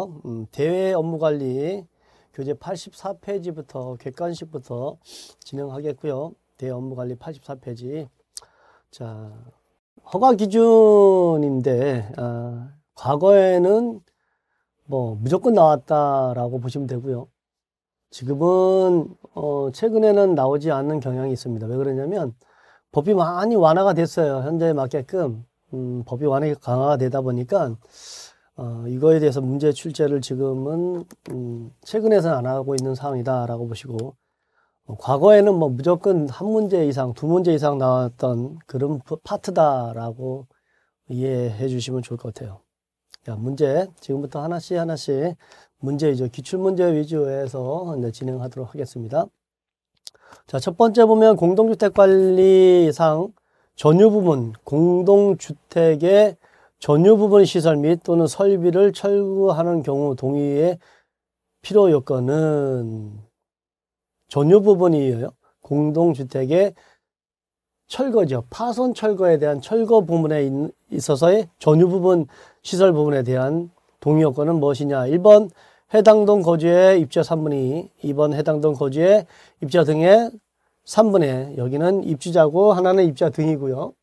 음, 대외 업무 관리 교재 84페이지부터 객관식부터 진행하겠고요. 대외 업무 관리 84페이지. 자, 허가 기준인데 아, 과거에는 뭐 무조건 나왔다라고 보시면 되고요. 지금은 어, 최근에는 나오지 않는 경향이 있습니다. 왜 그러냐면 법이 많이 완화가 됐어요. 현재에 맞게끔 음, 법이 완화가 강화가 되다 보니까 어, 이거에 대해서 문제 출제를 지금은 음, 최근에서는 안 하고 있는 상황이다라고 보시고 어, 과거에는 뭐 무조건 한 문제 이상 두 문제 이상 나왔던 그런 파트다라고 이해해 주시면 좋을 것 같아요. 자, 문제 지금부터 하나씩 하나씩 문제 위주 기출 문제 위주에서 이제 진행하도록 하겠습니다. 자, 첫 번째 보면 공동주택 관리상 전유 부분 공동주택의 전유 부분 시설 및 또는 설비를 철거하는 경우 동의의 필요 요건은 전유 부분이에요. 공동주택의 철거죠. 파손 철거에 대한 철거 부분에 있어서의 전유 부분 시설 부분에 대한 동의 요건은 무엇이냐? 1번 해당 동 거주의 입자 3분의 2, 2번 해당 동 거주의 입자 등의 3분의 여기는 입주자고 하나는 입자 등이고요.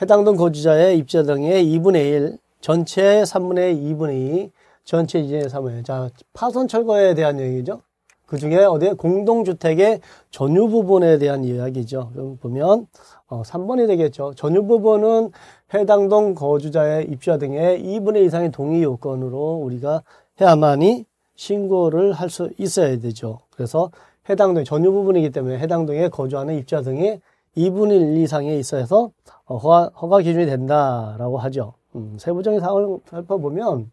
해당동 거주자의 입자등의 2분의 1, 전체 3분의 2분의 2, 전체 이분의 3분의 1. 자, 파손 철거에 대한 얘기죠. 그 중에 어디에 공동주택의 전유 부분에 대한 이야기죠. 여기 보면 어, 3번이 되겠죠. 전유 부분은 해당동 거주자의 입주자 등의 2분의 이상의 동의 요건으로 우리가 해야만이 신고를 할 수 있어야 되죠. 그래서 해당동 의 전유 부분이기 때문에 해당동에 거주하는 입주자 등이 2분의 1 이상에 있어서 어, 허가, 허가 기준이 된다라고 하죠. 음, 세부적인 사항을 살펴보면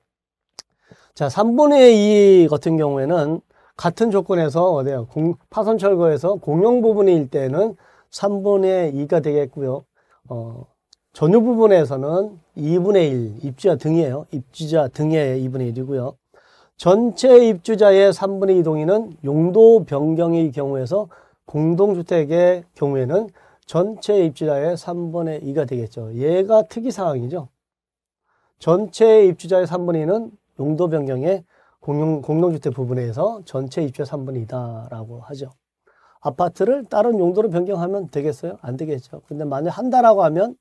자 3분의 2 같은 경우에는 같은 조건에서 어디요 파손 철거에서 공용 부분일 때는 3분의 2가 되겠고요. 어, 전유 부분에서는 2분의 1 입주자 등이에요. 입주자 등의 2분의 1이고요. 전체 입주자의 3분의 2 동의는 용도 변경의 경우에서 공동주택의 경우에는 전체 입주자의 3분의 2가 되겠죠. 얘가 특이사항이죠. 전체 입주자의 3분의 2는 용도 변경의 공용, 공동주택 부분에서 전체 입주자 3분의 2다라고 하죠. 아파트를 다른 용도로 변경하면 되겠어요? 안 되겠죠. 근데 만약 한다라고 하면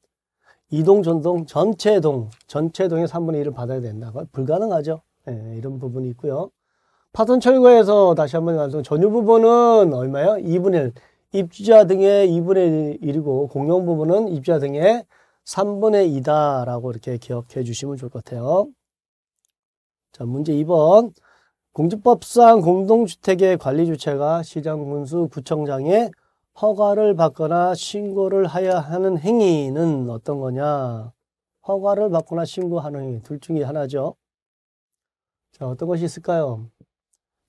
이동 전동 전체 동 전체 동의 3분의 1을 받아야 된다고 불가능하죠. 네, 이런 부분이 있고요. 파손 철거에서 다시 한번 가서 전유 부분은 얼마예요? 2분의 1. 입주자 등의 2분의 1이고 공용 부분은 입주자 등의 3분의 2다라고 이렇게 기억해 주시면 좋을 것 같아요. 자, 문제 2번. 공주법상 공동주택의 관리 주체가 시장 군수 구청장의 허가를 받거나 신고를 하여 하는 행위는 어떤 거냐? 허가를 받거나 신고하는 행위 둘 중에 하나죠. 자, 어떤 것이 있을까요?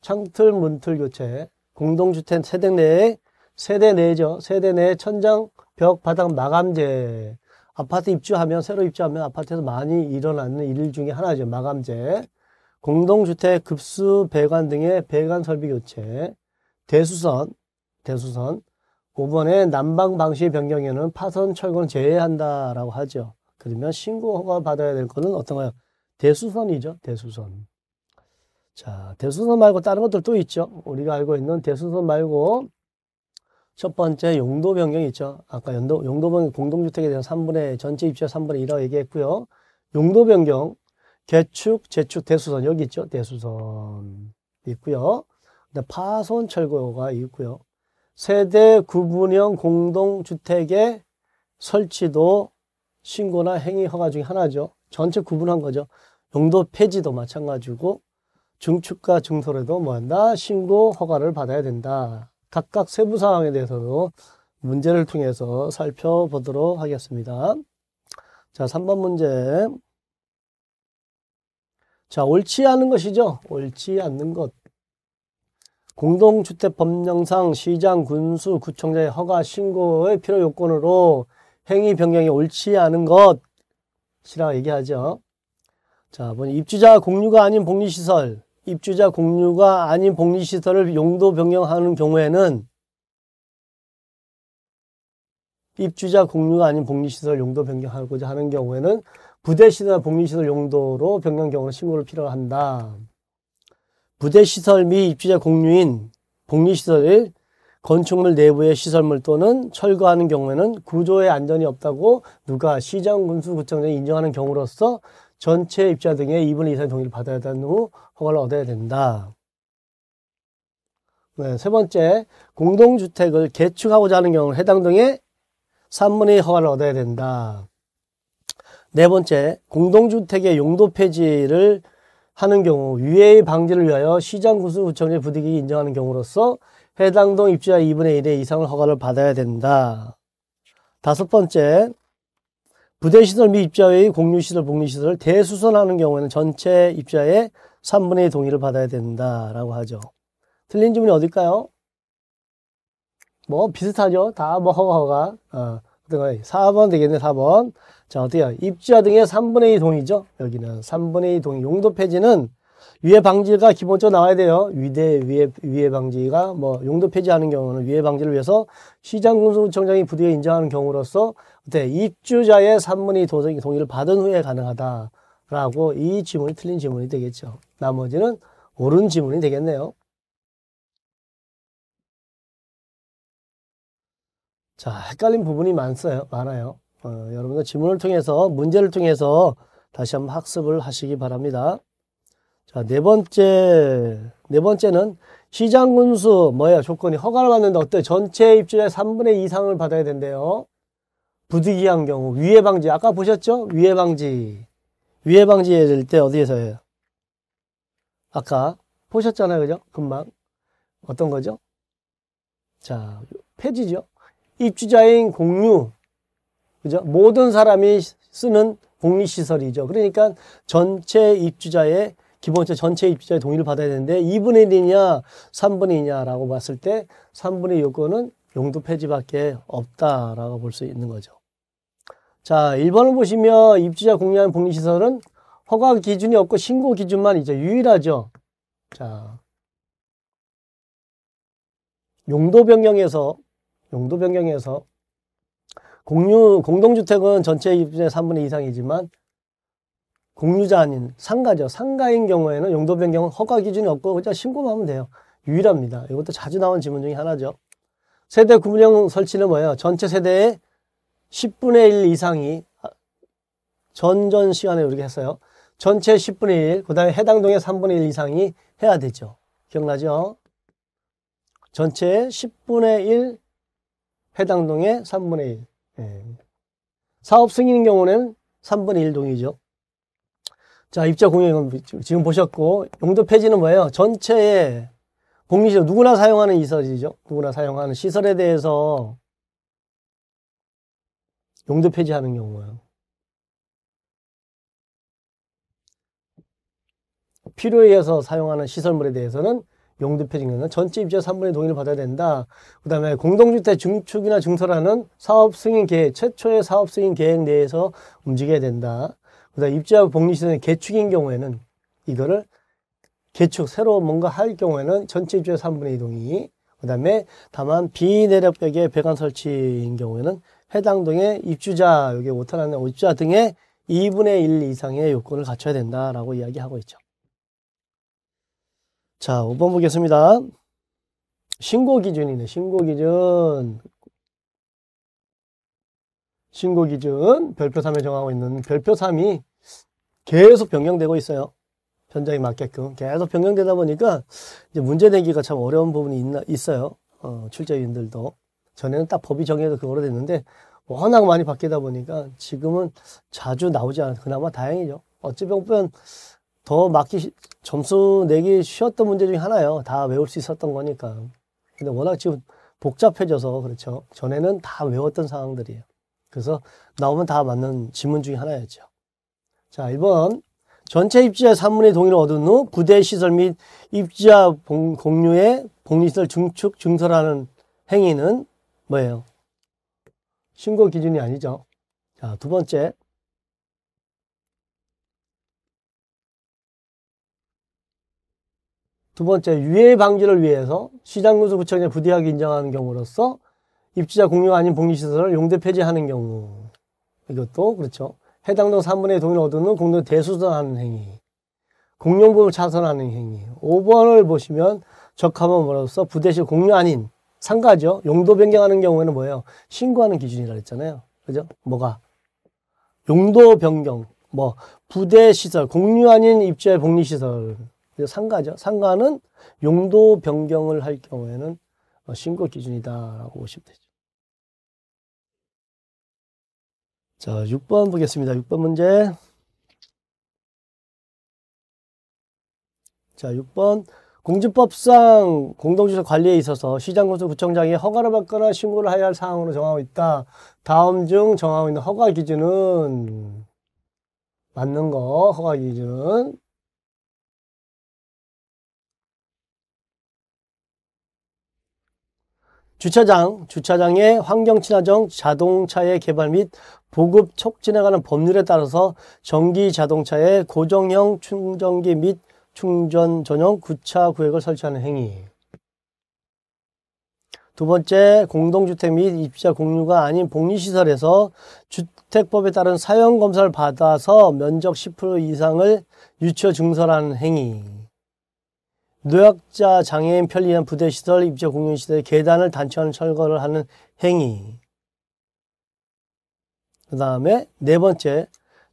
창틀, 문틀 교체, 공동주택 세대 내에 세대 내죠. 세대 내 천장, 벽, 바닥 마감재. 아파트 입주하면, 새로 입주하면 아파트에서 많이 일어나는 일 중에 하나죠. 마감재. 공동주택 급수 배관 등의 배관 설비 교체. 대수선, 대수선. 5번에 난방 방식 변경에는 파선 철거는 제외한다라고 하죠. 그러면 신고 허가 받아야 될 거는 어떤가요? 대수선이죠. 대수선. 자, 대수선 말고 다른 것들 또 있죠. 우리가 알고 있는 대수선 말고 첫 번째 용도 변경이 있죠. 아까 연도, 용도 변경 공동주택에 대한 3분의 전체 입주자 3분의 1화 얘기했고요. 용도 변경, 개축, 재축, 대수선 여기 있죠. 대수선 있고요. 파손 철거가 있고요. 세대 구분형 공동주택의 설치도 신고나 행위 허가 중에 하나죠. 전체 구분한 거죠. 용도 폐지도 마찬가지고 증축과 증설에도 뭐한다? 신고 허가를 받아야 된다. 각각 세부 사항에 대해서도 문제를 통해서 살펴보도록 하겠습니다. 자, 3번 문제. 자, 옳지 않은 것이죠. 옳지 않는 것. 공동주택법령상 시장, 군수, 구청장의 허가 신고의 필요 요건으로 행위 변경이 옳지 않은 것이라고 얘기하죠. 자, 뭐 입주자 공유가 아닌 복리시설, 입주자 공유가 아닌 복리시설을 용도 변경하는 경우에는 입주자 공유가 아닌 복리시설 용도 변경하고자 하는 경우에는 부대시설 복리시설 용도로 변경 경우는 신고를 필요로 한다. 부대시설 및 입주자 공유인 복리시설을 건축물 내부의 시설물 또는 철거하는 경우에는 구조의 안전이 없다고 누가 시장 군수구청장이 인정하는 경우로서 전체 입자 등의 2분의 2 이상의 동의를 받아야 하는 후 허가를 얻어야 된다. 네, 세 번째, 공동주택을 개축하고자 하는 경우 해당 등의 3분의 2 허가를 얻어야 된다. 네 번째, 공동주택의 용도 폐지를 하는 경우 유해의 방지를 위하여 시장구수구청의 부득이 인정하는 경우로서 해당 동 입주자 2분의 1의 이상을 허가를 받아야 된다. 다섯 번째, 부대시설 및 입자의 공유시설, 복리시설 을 대수선하는 경우에는 전체 입자의 3분의 2 동의를 받아야 된다라고 하죠. 틀린 질문이 어딜까요? 뭐 비슷하죠. 다뭐허가 어, 4번 되겠네 4번. 자 어때요? 입자 등의 3분의 2 동의죠. 여기는 3분의 2 동의 용도 폐지는 위해 방지가 기본적으로 나와야 돼요. 위대 위해 위해 방지가 뭐 용도 폐지하는 경우는 위해 방지를 위해서 시장금속청장이 부득이 인정하는 경우로서 어때 입주자의 산문의 동의를 받은 후에 가능하다라고 이 지문이 틀린 지문이 되겠죠. 나머지는 옳은 지문이 되겠네요. 자, 헷갈린 부분이 많어요, 많아요. 어, 여러분들 지문을 통해서 문제를 통해서 다시 한번 학습을 하시기 바랍니다. 자, 네 번째, 네 번째는 시장 군수, 뭐야, 조건이 허가를 받는데 어때? 전체 입주의 자 3분의 2 이상을 받아야 된대요. 부득이한 경우, 위해 방지. 아까 보셨죠? 위해 방지. 위해 방지해줄 때 어디에서 해요? 아까 보셨잖아요. 그죠? 금방. 어떤 거죠? 자, 폐지죠. 입주자인 공유. 그죠? 모든 사람이 쓰는 공리시설이죠 그러니까 전체 입주자의 기본적 전체 입주자의 동의를 받아야 되는데 2분의 1이냐 3분의 2냐라고 봤을 때 3분의 요건은 용도 폐지밖에 없다라고 볼 수 있는 거죠. 자, 1번을 보시면 입주자 공유하는 복리시설은 허가 기준이 없고 신고 기준만 이제 유일하죠. 자, 용도 변경에서 용도 변경에서 공유 공동주택은 전체 입주자의 3분의 2 이상이지만 공유자 아닌 상가죠. 상가인 경우에는 용도 변경은 허가 기준이 없고 그냥 신고만 하면 돼요. 유일합니다. 이것도 자주 나온 질문 중에 하나죠. 세대 구분형 설치는 뭐예요? 전체 세대의 10분의 1 이상이 전전 아, 시간에 우리가 했어요. 전체 10분의 1, 그 다음에 해당 동의 3분의 1 이상이 해야 되죠. 기억나죠? 전체 10분의 1, 해당 동의 3분의 1. 예. 사업 승인인 경우는 3분의 1 동의죠. 자, 입자 공용 지금 보셨고 용도 폐지는 뭐예요? 전체의 공유시설 누구나 사용하는 이설이죠 누구나 사용하는 시설에 대해서 용도 폐지하는 경우예요. 필요에 의해서 사용하는 시설물에 대해서는 용도 폐지는 전체 입자 3분의 동의를 받아야 된다. 그 다음에 공동주택 중축이나 중설하는 사업 승인 계획, 최초의 사업 승인 계획 내에서 움직여야 된다. 그다음 입주하고 복리시설이 개축인 경우에는 이거를 개축 새로 뭔가 할 경우에는 전체 입주의 3분의 2동이그 다음에 다만 비내력벽의 배관 설치인 경우에는 해당 동의 입주자 여기 오타나는 입주자 등의 2분의 1 이상의 요건을 갖춰야 된다라고 이야기하고 있죠. 자, 5번 보겠습니다. 신고 기준이네. 신고 기준. 신고 기준 별표 3에 정하고 있는 별표 3이 계속 변경되고 있어요. 현장에 맞게끔 계속 변경되다 보니까 이제 문제 내기가 참 어려운 부분이 있나, 있어요. 어, 출제위원들도 전에는 딱 법이 정해서 그거로 됐는데 워낙 많이 바뀌다 보니까 지금은 자주 나오지 않아서 그나마 다행이죠. 어찌 보면 더막기 점수 내기 쉬웠던 문제 중에 하나예요. 다 외울 수 있었던 거니까. 근데 워낙 지금 복잡해져서 그렇죠. 전에는 다 외웠던 상황들이에요. 그래서 나오면 다 맞는 질문 중에 하나였죠. 자, 1번. 전체 입주자 3분의 동의를 얻은 후 구대 시설 및 입주자 공유의 복리시설 증축, 증설하는 행위는 뭐예요? 신고 기준이 아니죠. 자, 두 번째. 두 번째, 유해 방지를 위해서 시장군수구청에 부대하게 인정하는 경우로서 입주자 공유 가 아닌 복리시설을 용대 폐지하는 경우. 이것도 그렇죠. 해당 동 3분의 동의를 얻은 공동 대수선하는 행위, 공용보험을 차선하는 행위. 5번을 보시면 적합한 뭐로서 부대시 공유 아닌 상가죠. 용도 변경하는 경우에는 뭐예요? 신고하는 기준이라 그랬잖아요. 그죠? 뭐가? 용도 변경, 뭐 부대 시설, 공유 아닌 입주의 복리 시설. 상가죠. 상가는 용도 변경을 할 경우에는 신고 기준이다라고 보시면 되죠. 자, 6번 보겠습니다. 6번 문제. 자, 6번. 공주법상 공동주택 관리에 있어서 시장건설구청장이 허가를 받거나 신고를 해야 할 사항으로 정하고 있다. 다음 중 정하고 있는 허가 기준은 맞는 거, 허가 기준은. 주차장, 주차장의 환경친화적 자동차의 개발 및 보급 촉진에 관한 법률에 따라서 전기 자동차의 고정형 충전기 및 충전 전용 구차 구획을 설치하는 행위 두 번째, 공동주택 및 입주자 공유가 아닌 복리시설에서 주택법에 따른 사용검사를 받아서 면적 10% 이상을 유치어 증설하는 행위. 노약자 장애인 편리한 부대시설 입주자 공유시설의 계단을 단축하는 철거를 하는 행위. 그 다음에 네 번째,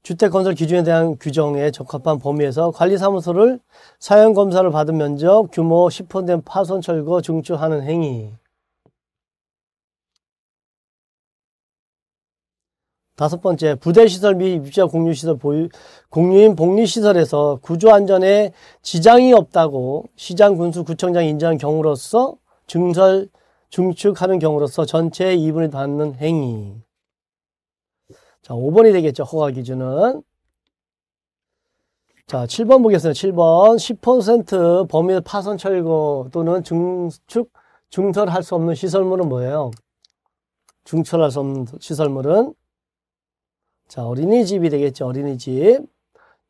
주택건설 기준에 대한 규정에 적합한 범위에서 관리사무소를 사용검사를 받은 면적 규모 10% 파손 철거 증축하는 행위. 다섯 번째, 부대시설 및 입주자 공유시설 보유, 공유인 복리시설에서 구조안전에 지장이 없다고 시장 군수 구청장 인정한 경우로서 증설, 증축하는 경우로서 전체이분을 받는 행위. 자, 5번이 되겠죠. 허가 기준은. 자, 7번 보겠습니다. 7번. 10% 범위 파손 철거 또는 증축 중설할 수 없는 시설물은 뭐예요? 중철할 수 없는 시설물은 자, 어린이집이 되겠죠. 어린이집.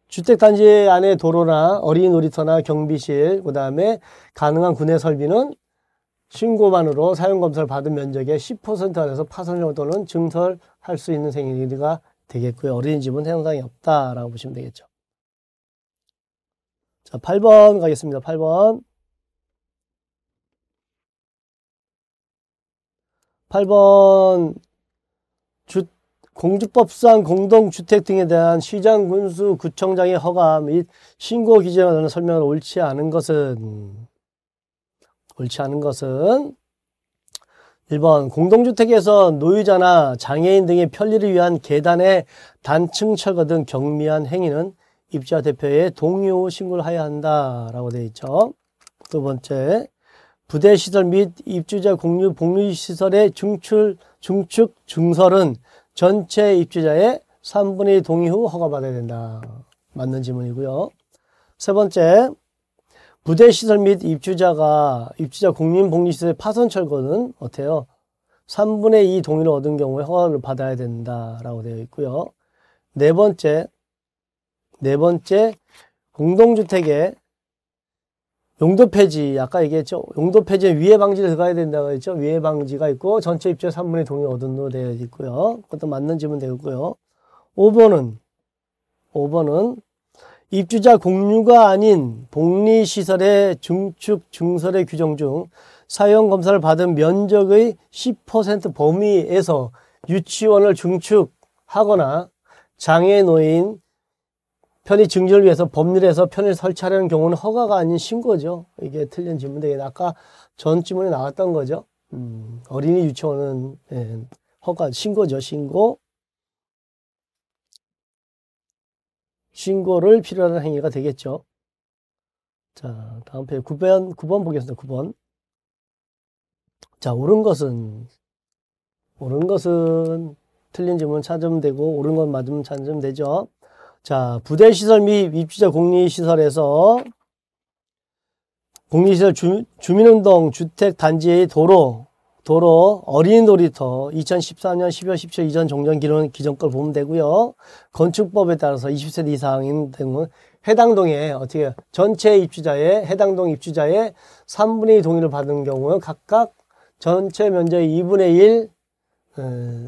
주택단지 안에 도로나 어린 놀이터나 경비실, 그 다음에 가능한 군내 설비는 신고만으로 사용검사를 받은 면적의 10% 안에서 파손 철거 또는 증설 할수 있는 생리가 되겠고요. 어린이집은 현상이 없다라고 보시면 되겠죠. 자, 8번 가겠습니다. 8번. 8번 주, 공주법상 공동주택 등에 대한 시장 군수 구청장의 허가 및 신고 기재에 관한 설명을 옳지 않은 것은 옳지 않은 것은 1번 공동주택에서 노유자나 장애인 등의 편리를 위한 계단의 단층 철거 등 경미한 행위는 입주자 대표의 동요 의 신고를 해야 한다라고 되어 있죠. 두 번째, 부대시설 및 입주자 공유 복리시설의 중출, 중축, 증설은 전체 입주자의 3분의 2 동의 후 허가받아야 된다. 맞는 질문이고요세 번째, 부대 시설 및 입주자가 입주자 국민복리시설 파손 철거는 어때요? 3분의 2 동의를 얻은 경우에 허가를 받아야 된다라고 되어 있고요. 네 번째, 네 번째 공동주택의 용도 폐지, 아까 얘기했죠. 용도 폐지에 위해 방지를 들어가야 된다고 했죠. 위해 방지가 있고 전체 입주자 3분의 동의 얻은으로 되어 있고요. 그것도 맞는 지문 되고요. 5번은 5번은 입주자 공유가 아닌 복리시설의 증축, 증설의 규정 중 사용검사를 받은 면적의 10% 범위에서 유치원을 증축하거나 장애노인, 편의 증진을 위해서 법률에서 편의를 설치하려는 경우는 허가가 아닌 신고죠. 이게 틀린 질문 되겠네. 아까 전 질문에 나왔던 거죠. 음, 어린이 유치원은 예, 허가, 신고죠, 신고. 신고를 필요로 하는 행위가 되겠죠. 자, 다음 페이지 9번, 9번 보겠습니다. 9번. 자, 옳은 것은, 옳은 것은 틀린 질문 찾으면 되고, 옳은 건 맞으면 찾으면 되죠. 자, 부대시설 및 입주자 공리시설에서 공리시설 주, 민운동 주택 단지의 도로 도로 어린이 놀이터 2014년 12월 17일 이전 종전 기준 기존 걸 보면 되고요. 건축법에 따라서 20세대 이상인 등은 해당 동에 어떻게 전체 입주자의 해당 동 입주자의 3분의 2 동의를 받은 경우 각각 전체 면적의 2분의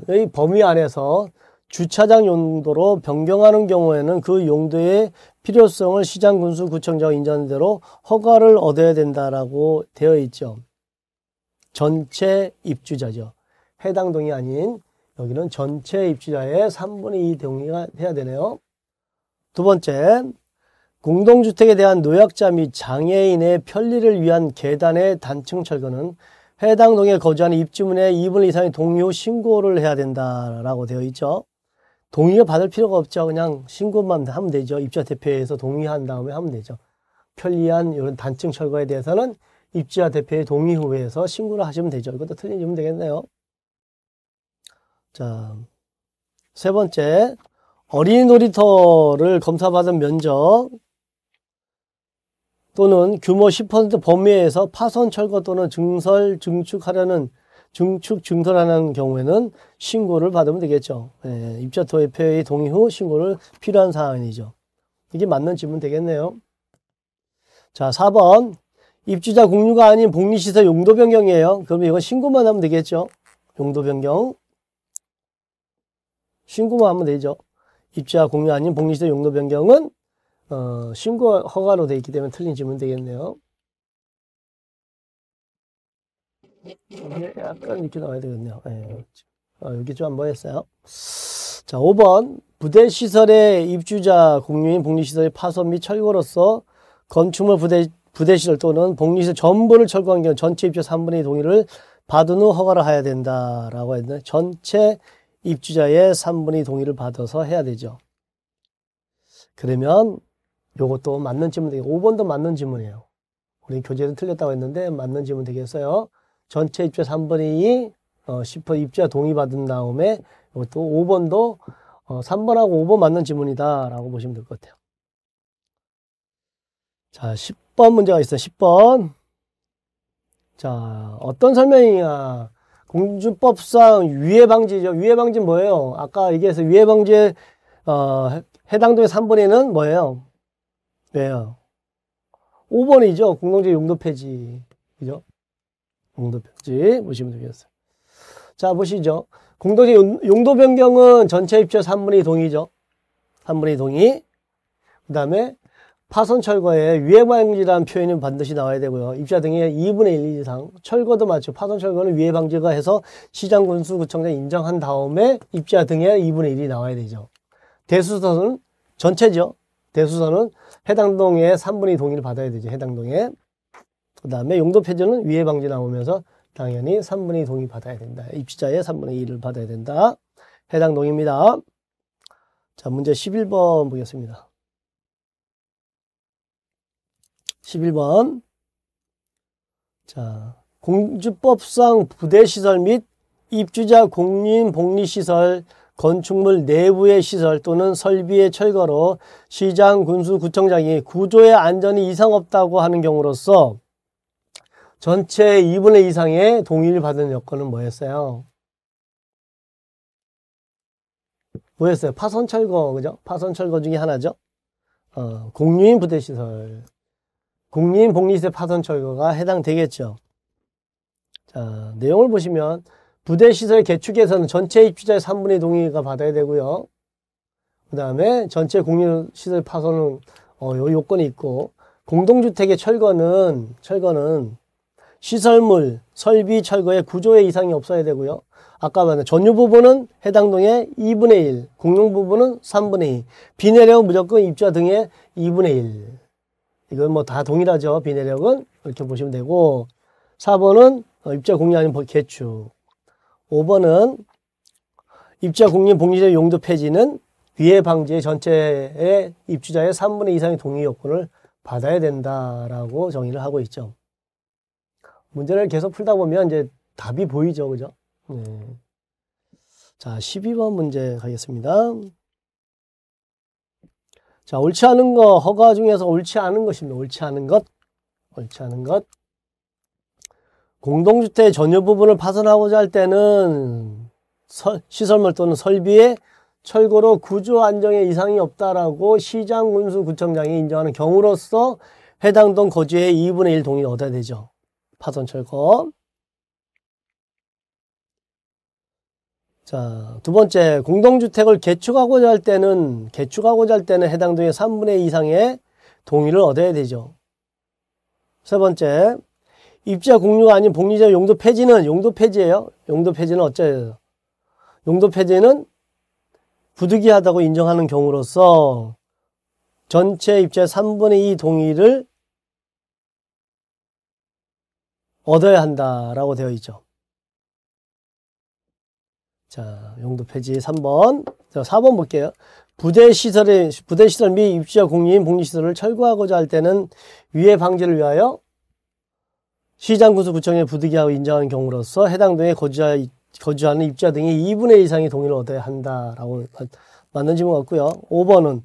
1의 범위 안에서 주차장 용도로 변경하는 경우에는 그 용도의 필요성을 시장 군수 구청장 인정대로 허가를 얻어야 된다라고 되어 있죠. 전체 입주자죠. 해당 동이 아닌 여기는 전체 입주자의 3분의 2 동의가 해야 되네요. 두 번째, 공동주택에 대한 노약자 및 장애인의 편리를 위한 계단의 단층 철거는 해당 동에 거주하는 입주민의 2분 이상의 동료 신고를 해야 된다라고 되어 있죠. 동의가 받을 필요가 없죠. 그냥 신고만 하면 되죠. 입주자 대표에서 동의한 다음에 하면 되죠. 편리한 이런 단층 철거에 대해서는 입지아 대표의 동의 후에서 신고를 하시면 되죠. 이것도 틀린 질문 되겠네요. 자, 세 번째, 어린이 놀이터를 검사받은 면적 또는 규모 10% 범위에서 파손 철거 또는 증설, 증축하려는 증축, 증설하는 경우에는 신고를 받으면 되겠죠. 예, 입자 도회의 동의 후 신고를 필요한 사안이죠. 이게 맞는 질문 되겠네요. 자, 4번. 입주자 공유가 아닌 복리시설 용도 변경이에요. 그러면 이건 신고만 하면 되겠죠. 용도 변경. 신고만 하면 되죠. 입주자 공유 아닌 복리시설 용도 변경은 어, 신고 허가로 되어 있기 때문에 틀린 질문 되겠네요. 예, 약간 이렇게 나와야 되겠네요. 네. 아, 여기 좀 한번 했어요. 자, 5번. 부대시설의 입주자 공유인 복리시설의 파손 및 철거로서 건축물 부대 부대시설 또는 복리시설 전부를 철거한 경우 전체 입주 3분의 2 동의를 받은 후 허가를 해야 된다라고 했는데 전체 입주자의 3분의 2 동의를 받아서 해야 되죠. 그러면 요것도 맞는 질문 되게 5번도 맞는 질문이에요. 우리 교재는 틀렸다고 했는데 맞는 질문 되겠어요. 전체 입주자 3분의 2 어, 10% 입주자 동의 받은 다음에 이것도 5번도 어, 3번하고 5번 맞는 지문이다라고 보시면 될 것 같아요. 자, 10번 문제가 있어요. 10번. 자, 어떤 설명이냐. 공주법상 위해방지죠. 위해방지는 뭐예요? 아까 얘기해서 위해방지에 어, 해당되는 3번에는 뭐예요? 왜요? 5번이죠. 공동체 용도 폐지. 그죠? 용도 폐지 보시면 되겠어요. 자, 보시죠. 공동체 용도 변경은 전체 입주 3분의 2 동의죠. 3분의 2 동의. 그 다음에 파손 철거에 위해방지라는 표현은 반드시 나와야 되고요. 입자 등의 2분의 1 이상 철거도 마치 파손 철거는 위해방지가 해서 시장군수 구청장 인정한 다음에 입자 등의 2분의 1이 나와야 되죠. 대수선은 전체죠. 대수선은 해당 동의 3분의 2 동의를 받아야 되죠. 해당 동의. 그 다음에 용도 표준은 위해방지 나오면서 당연히 3분의 2 동의 받아야 된다. 입지자의 3분의 2를 받아야 된다. 해당 동의입니다. 자, 문제 11번 보겠습니다. 11번. 자, 공주법상 부대시설 및 입주자 공인 복리시설, 건축물 내부의 시설 또는 설비의 철거로 시장, 군수, 구청장이 구조의 안전이 이상 없다고 하는 경우로서 전체 2분의 이상의 동의를 받은 여건은 뭐였어요? 뭐였어요? 파선 철거, 그죠? 파선 철거 중에 하나죠? 어, 공유인 부대시설. 국민복리세 파손 철거가 해당되겠죠. 자, 내용을 보시면 부대시설 개축에서는 전체 입주자의 3분의 동의가 받아야 되고요. 그 다음에 전체 공유시설 파손은 어, 요 요건이 있고 공동주택의 철거는 철거는 시설물, 설비 철거의 구조에 이상이 없어야 되고요. 아까 말한 전유부분은 해당 동의 2분의 1, 공용부분은 3분의 2, 비내려 무조건 입주자 등의 2분의 1. 이건 뭐 다 동일하죠. 비내력은 이렇게 보시면 되고 4번은 입자 공유 아닌 개축 5번은 입자 공유 봉지제 용도 폐지는 위해 방지의 전체의 입주자의 3분의 이상의 동의 요건을 받아야 된다라고 정의를 하고 있죠. 문제를 계속 풀다 보면 이제 답이 보이죠. 그죠? 네. 자, 12번 문제 가겠습니다. 자, 옳지 않은 거, 허가 중에서 옳지 않은 것입니다. 옳지 않은 것, 옳지 않은 것. 공동주택의 전유 부분을 파손하고자 할 때는 서, 시설물 또는 설비에 철거로 구조 안정에 이상이 없다라고 시장 군수 구청장이 인정하는 경우로서 해당 동 거주의 2분의 1 동의를 얻어야 되죠. 파손 철거. 자, 두 번째, 공동주택을 개축하고자 할 때는, 개축하고자 할 때는 해당 등의 3분의 2 이상의 동의를 얻어야 되죠. 세 번째, 입지와 공유가 아닌 복리자 용도 폐지는, 용도 폐지예요. 용도 폐지는 어째요? 용도 폐지는 부득이하다고 인정하는 경우로서 전체 입지의 3분의 2 동의를 얻어야 한다라고 되어 있죠. 자, 용도 폐지 3번. 자, 4번 볼게요. 부대 시설에 부대 시설 및입주자공유인 복리 시설을 철거하고자 할 때는 위해 방지를 위하여 시장 군수 구청에 부득이하고 인정한 경우로서 해당 등에 거주하, 거주하는 입주자 등이 2분의 이상의 동의를 얻어야 한다라고 맞는 질문 뭐 같고요. 5번은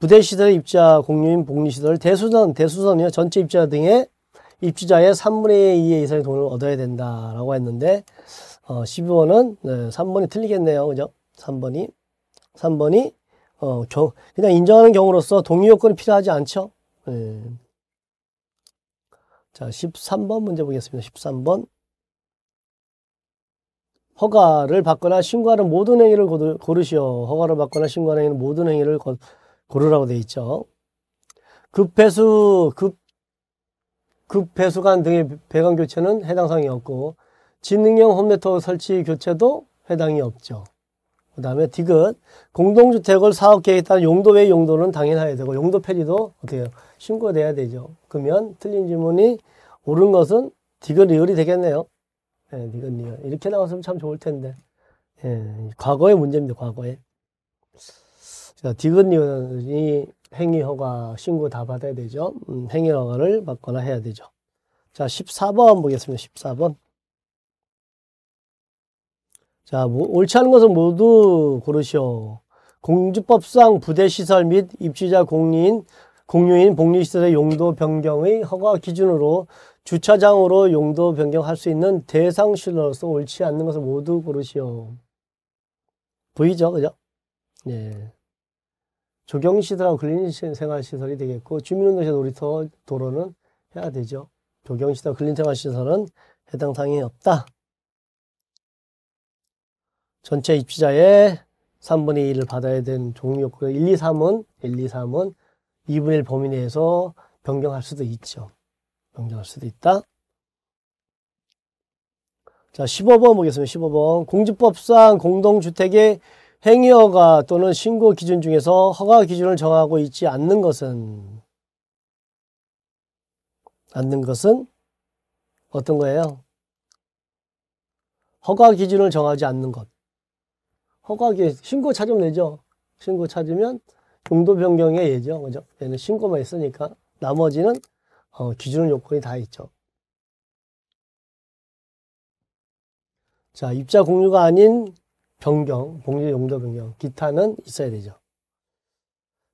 부대 시설의 입주자 공유인 복리 시설 대수선 대수선이요 전체 입주자 등의 입주자의 3분의 2의 이상의 동의를 얻어야 된다라고 했는데 어, 12번은 네, 3번이 틀리겠네요. 그죠? 3번이 3번이 어, 경, 그냥 인정하는 경우로서 동의 요건이 필요하지 않죠. 네. 자, 13번 문제 보겠습니다. 13번 허가를 받거나 신고하는 모든 행위를 고르시오. 허가를 받거나 신고하는 행위는 모든 행위를 고, 고르라고 되어 있죠. 급해수 급, 급해수관 등의 배관 교체는 해당 사항이 없고 지능형 홈네트워크 설치 교체도 해당이 없죠. 그 다음에 디귿 공동주택을 사업계획에 따른 용도 외 용도는 당연하야 되고 용도 편리도 어떻게 요 신고돼야 되죠. 그러면 틀린 지문이 옳은 것은 디귿 리얼이 되겠네요. 예, 디귿 리얼 이렇게 나왔으면 참 좋을 텐데 예, 과거의 문제입니다. 과거에 자, 디귿 리얼이 행위 허가 신고 다 받아야 되죠. 음, 행위 허가를 받거나 해야 되죠. 자 14번 보겠습니다. 14번 자, 뭐, 옳지 않은 것은 모두 고르시오. 공주법상 부대시설 및 입주자 공인, 공유인 복리시설의 용도 변경의 허가 기준으로 주차장으로 용도 변경할 수 있는 대상실로서 옳지 않는 것을 모두 고르시오. 보이죠? 그죠? 예. 조경시설하고 근린생활시설이 되겠고 주민운동시설 놀이터 도로는 해야 되죠. 조경시설, 근린생활시설은 해당 사항이 없다. 전체 입주자의 3분의 1을 받아야 되는 종류였고요. 1, 2, 3은 1, 2, 3은 2분의 1 범위 내에서 변경할 수도 있죠. 변경할 수도 있다. 자, 15번 보겠습니다. 15번. 공주법상 공동주택의 행위허가 또는 신고 기준 중에서 허가 기준을 정하고 있지 않는 것은 않는 것은 어떤 거예요? 허가 기준을 정하지 않는 것. 허가기 신고 찾으면 되죠. 신고 찾으면 용도 변경의 예죠. 그죠? 얘는 신고만 있으니까 나머지는 어, 기준 요건이 다 있죠. 자, 입자 공유가 아닌 변경, 공유 용도 변경, 기타는 있어야 되죠.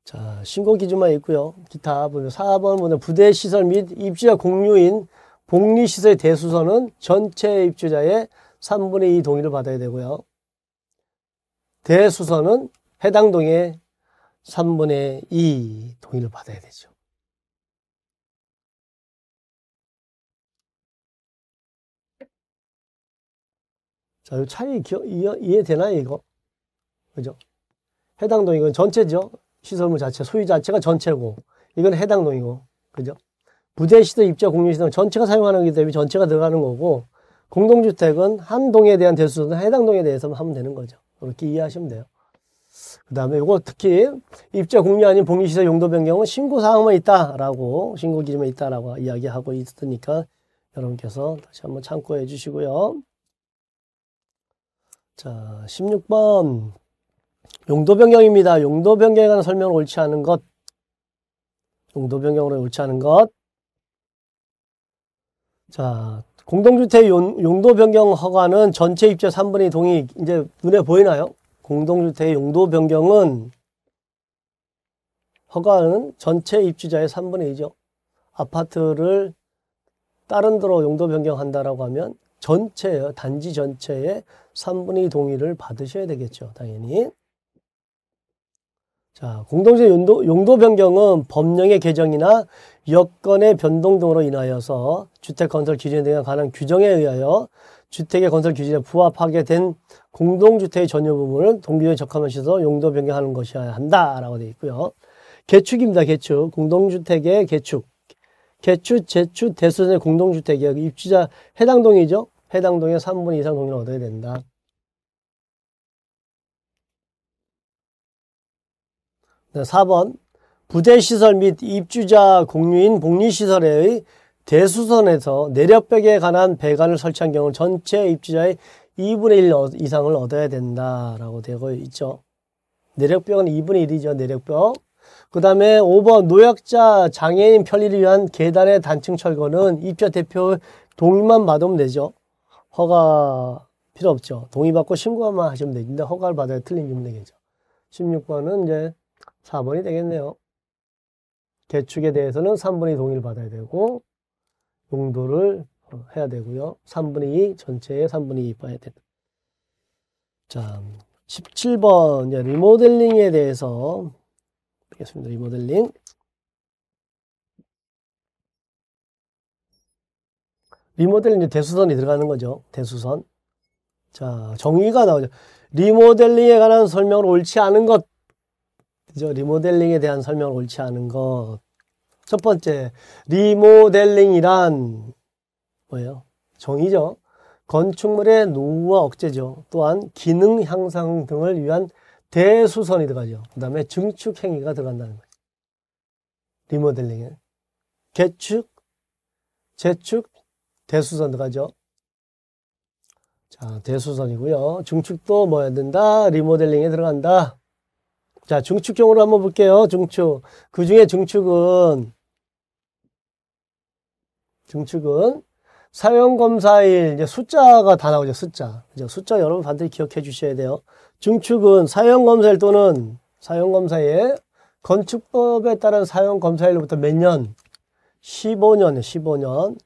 자, 신고 기준만 있고요. 기타 보면 4번 보면 부대 시설 및 입주자 공유인 복리시설 대수선은 전체 입주자의 3분의 2 동의를 받아야 되고요. 대수선은 해당 동의 3분의 2 동의를 받아야 되죠. 자, 이 차이 기어, 이해, 되나요, 이거? 그죠? 해당 동의는 전체죠. 시설물 자체, 소유 자체가 전체고, 이건 해당 동의고, 그죠? 부대시설, 입자, 공유시설 전체가 사용하는 거기 때문에 전체가 들어가는 거고, 공동주택은 한 동에 대한 대수는 해당 동에 대해서만 하면 되는 거죠. 그렇게 이해하시면 돼요. 그 다음에 이거 특히 입자 공유 아닌 공유시설 용도 변경은 신고사항만 있다라고 신고기준만 있다라고 이야기하고 있으니까 여러분께서 다시 한번 참고해 주시고요. 자 16번 용도 변경입니다. 용도 변경에 관한 설명을 옳지 않은 것 용도 변경으로 옳지 않은 것 자, 공동주택 용, 도 변경 허가는 전체 입주 3분의 2 동의 이제 눈에 보이나요? 공동주택 용도 변경은 허가는 전체 입주자의 3분의 2죠. 아파트를 다른 데로 용도 변경한다라고 하면 전체 단지 전체의 3분의 2 동의를 받으셔야 되겠죠. 당연히. 자, 공동체 용도, 용도 변경은 법령의 개정이나 여건의 변동 등으로 인하여서 주택 건설 기준 에 대한 관한 규정에 의하여 주택의 건설 기준에 부합하게 된 공동주택의 전유 부분을 동기에 적합한 시설 용도 변경하는 것이어야 한다라고 되어 있고요. 개축입니다. 개축. 공동주택의 개축. 개축, 재축, 대수선의 공동주택이요. 그 입주자 해당 동이죠. 해당 동의 3분 이상 동의를 얻어야 된다. 4번 부대시설 및 입주자 공유인 복리시설의 대수선에서 내력벽에 관한 배관을 설치한 경우 전체 입주자의 2분의 1 이상을 얻어야 된다라고 되고 있죠. 내력벽은 2분의 1이죠. 내력벽. 그 다음에 5번 노약자 장애인 편리를 위한 계단의 단층 철거는 입주자 대표 동의만 받으면 되죠. 허가 필요 없죠. 동의받고 신고만 하시면 되는데 허가를 받아야 틀린 기분 되겠죠. 16번은 이제 4번이 되겠네요. 개축에 대해서는 3분의 2 동의를 받아야 되고 용도를 해야 되고요. 3분의 2 전체의 3분의 2 봐야 된다. 자, 17번 이제 리모델링에 대해서 보겠습니다. 리모델링 리모델링 이제 대수선이 들어가는 거죠. 대수선. 자, 정의가 나오죠. 리모델링에 관한 설명을 옳지 않은 것그 리모델링에 대한 설명을 옳지 않은 것. 첫 번째, 리모델링이란 뭐예요? 정의죠. 건축물의 노후와 억제죠. 또한 기능 향상 등을 위한 대수선이 들어가죠. 그 다음에 증축 행위가 들어간다는 거예요리모델링은 개축, 재축, 대수선 들어가죠. 자, 대수선이고요. 증축도 뭐야 된다? 리모델링에 들어간다. 자, 중축종으로 한번 볼게요. 중축. 그 중에 중축은, 중축은 사형검사일, 숫자가 다 나오죠. 숫자. 그죠? 숫자 여러분 반드시 기억해 주셔야 돼요. 중축은 사형검사일 또는 사형검사일, 건축법에 따른 사형검사일로부터 몇 년? 15년, 15년.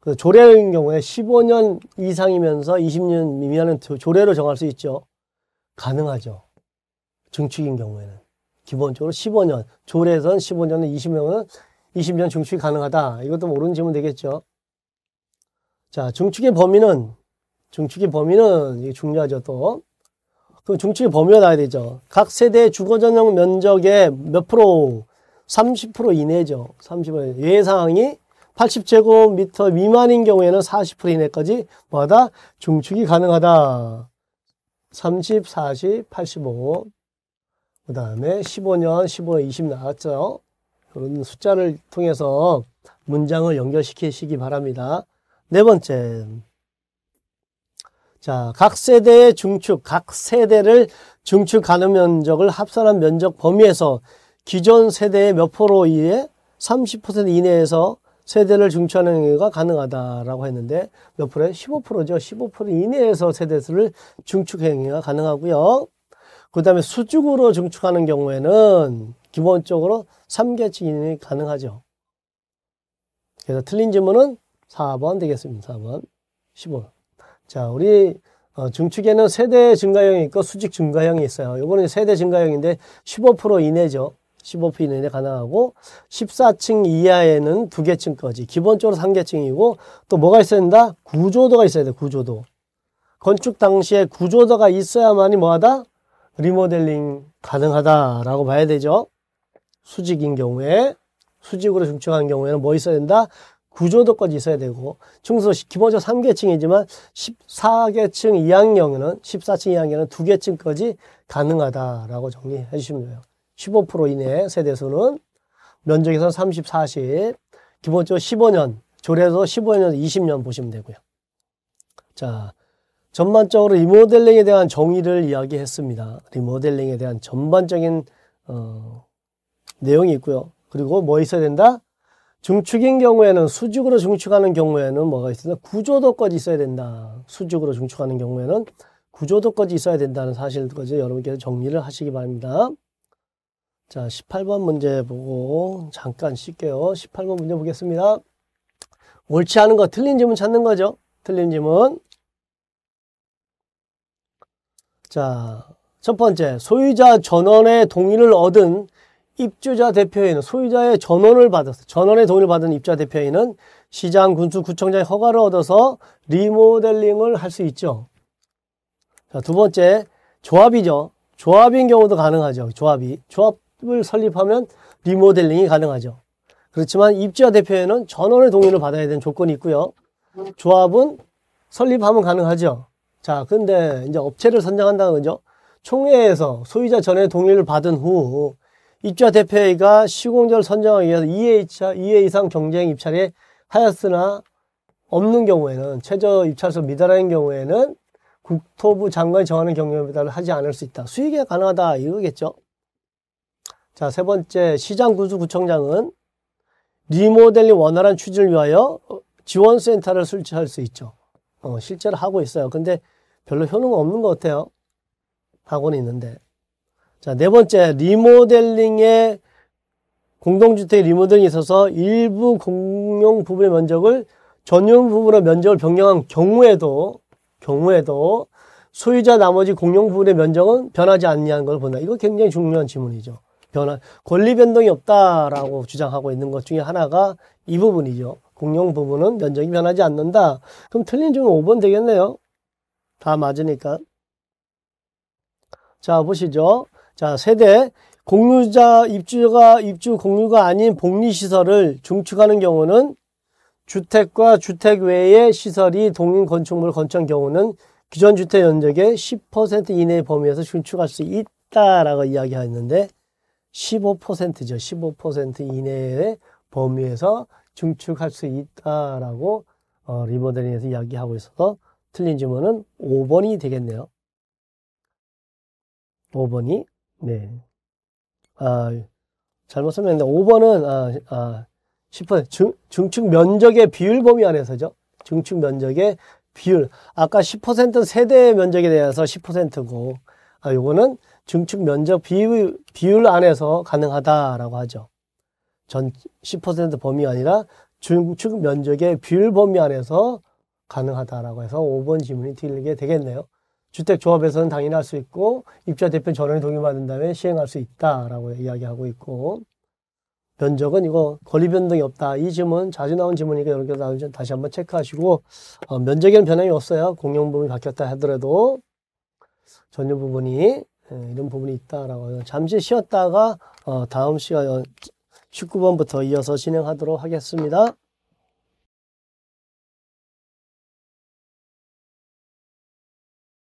그 조례인 경우에 15년 이상이면서 20년 미만은 조례로 정할 수 있죠. 가능하죠. 증축인 경우에는 기본적으로 15년, 조례선 15년은 20년은 20년 증축이 가능하다. 이것도 모르는 질문 되겠죠. 자, 증축의 범위는 증축의 범위는 이게 중요하죠 또. 그럼 증축의 범위가 나야 되죠. 각 세대의 주거 전용 면적의 몇 프로? 30% 이내죠. 30% 예상이 80제곱미터 미만인 경우에는 40% 이내까지 뭐하다? 중축이 가능하다. 30, 40, 85. 그 다음에 15년, 15에 20 나왔죠. 그런 숫자를 통해서 문장을 연결시키시기 바랍니다. 네 번째. 자, 각 세대의 중축, 각 세대를 중축 가능 면적을 합산한 면적 범위에서 기존 세대의 몇 프로 이내, 30% 이내에서 세대를 중축하는 행위가 가능하다라고 했는데 몇 프로에? 15%죠. 15% 이내에서 세대수를 중축 행위가 가능하고요. 그 다음에 수직으로 증축하는 경우에는 기본적으로 3개 진행이 가능하죠. 그래서 틀린 질문은 4번 되겠습니다. 4번. 15. 번 자, 우리 어, 증축에는 세대 증가형이 있고 수직 증가형이 있어요. 요거는 세대 증가형인데 15% 이내죠. 15% 이내에 가능하고 14층 이하에는 2 개층까지 기본적으로 3계층이고또 뭐가 있어야 된다? 구조도가 있어야 돼. 구조도. 건축 당시에 구조도가 있어야만이 뭐하다? 리모델링 가능하다라고 봐야 되죠. 수직인 경우에 수직으로 중층한 경우에는 뭐 있어야 된다? 구조도까지 있어야 되고 충소 기본적으로 3계층이지만 14계층 2학년에는 14층 2학년에는 2계층까지 가능하다라고 정리해 주시면 돼요. 15% 이내 세대수는 면적에서 30, 40 기본적으로 15년 조례에서 15년에서 20년 보시면 되고요. 자, 전반적으로 리모델링에 대한 정의를 이야기했습니다. 리모델링에 대한 전반적인 어, 내용이 있고요. 그리고 뭐 있어야 된다? 중축인 경우에는 수직으로 중축하는 경우에는 뭐가 있어야 구조도까지 있어야 된다. 수직으로 중축하는 경우에는 구조도까지 있어야 된다는 사실까지 여러분께서 정리를 하시기 바랍니다. 자, 18번 문제 보고 잠깐 쉴게요. 18번 문제 보겠습니다. 옳지 않은 거, 틀린 지문 찾는 거죠. 틀린 지문. 자, 첫 번째, 소유자 전원의 동의를 얻은 입주자 대표인은 소유자의 전원을 받아서 전원의 동의를 받은 입주자 대표인은 시장, 군수, 구청장의 허가를 얻어서 리모델링을 할 수 있죠. 자, 두 번째, 조합이죠. 조합인 경우도 가능하죠. 조합이. 조합을 설립하면 리모델링이 가능하죠. 그렇지만 입주자 대표에는 전원의 동의를 받아야 되는 조건이 있고요. 조합은 설립하면 가능하죠. 자, 근데 이제 업체를 선정한다는 거죠. 총회에서 소유자 전의 동의를 받은 후 입주자 대표회의가 시공자를 선정하기 위해서 2회차, 2회 이상 경쟁 입찰에 하였으나 없는 경우에는 최저 입찰서 미달하는 경우에는 국토부 장관이 정하는 경영 배달을 하지 않을 수 있다. 수익이 가능하다 이거겠죠. 자, 세 번째 시장 구수 구청장은 리모델링 원활한 추진을 위하여 지원센터를 설치할 수 있죠. 어, 실제로 하고 있어요. 근데 별로 효능 은 없는 것 같아요. 학원이 있는데. 자, 네 번째, 리모델링의 공동주택 리모델링에 있어서 일부 공용 부분의 면적을 전용 부분의 면적을 변경한 경우에도, 경우에도 소유자 나머지 공용 부분의 면적은 변하지 않냐는 걸 본다. 이거 굉장히 중요한 질문이죠. 변화, 권리 변동이 없다라고 주장하고 있는 것 중에 하나가 이 부분이죠. 공용 부분은 면적이 변하지 않는다. 그럼 틀린 중은 5번 되겠네요. 다 맞으니까. 자, 보시죠. 자, 세대 공유자 입주가 입주 공유가 아닌 복리 시설을 중축하는 경우는 주택과 주택 외의 시설이 동인 건축물을 건축한 경우는 기존 주택 면적의 10% 이내의 범위에서 중축할 수 있다라고 이야기하였는데 15%죠. 15% 이내의 범위에서 중축할 수 있다라고 어, 리모델링에서 이야기하고 있어서 틀린 지문은 5번이 되겠네요. 5번이 네. 아, 잘못 설명했는데 5번은 아, 아10% 증, 증축 면적의 비율 범위 안에서죠. 증축 면적의 비율. 아까 10% 세대 면적에 대해서 10%고 아, 요거는 증축 면적 비율, 비율 안에서 가능하다라고 하죠. 전 10% 범위가 아니라 증축 면적의 비율 범위 안에서 가능하다라고 해서 5번 지문이 틀리게 되겠네요. 주택조합에서는 당연히 할 수 있고 입자 대표 전원이 동의받은 다음에 시행할 수 있다라고 이야기하고 있고 면적은 이거 권리 변동이 없다. 이 지문 자주 나온 지문이니까 여러 개 나오는지 다시 한번 체크하시고 어, 면적에는 변함이 없어요. 공용 부분이 바뀌었다 하더라도 전유 부분이 예, 이런 부분이 있다라고 잠시 쉬었다가 어, 다음 시간 19번부터 어, 이어서 진행하도록 하겠습니다.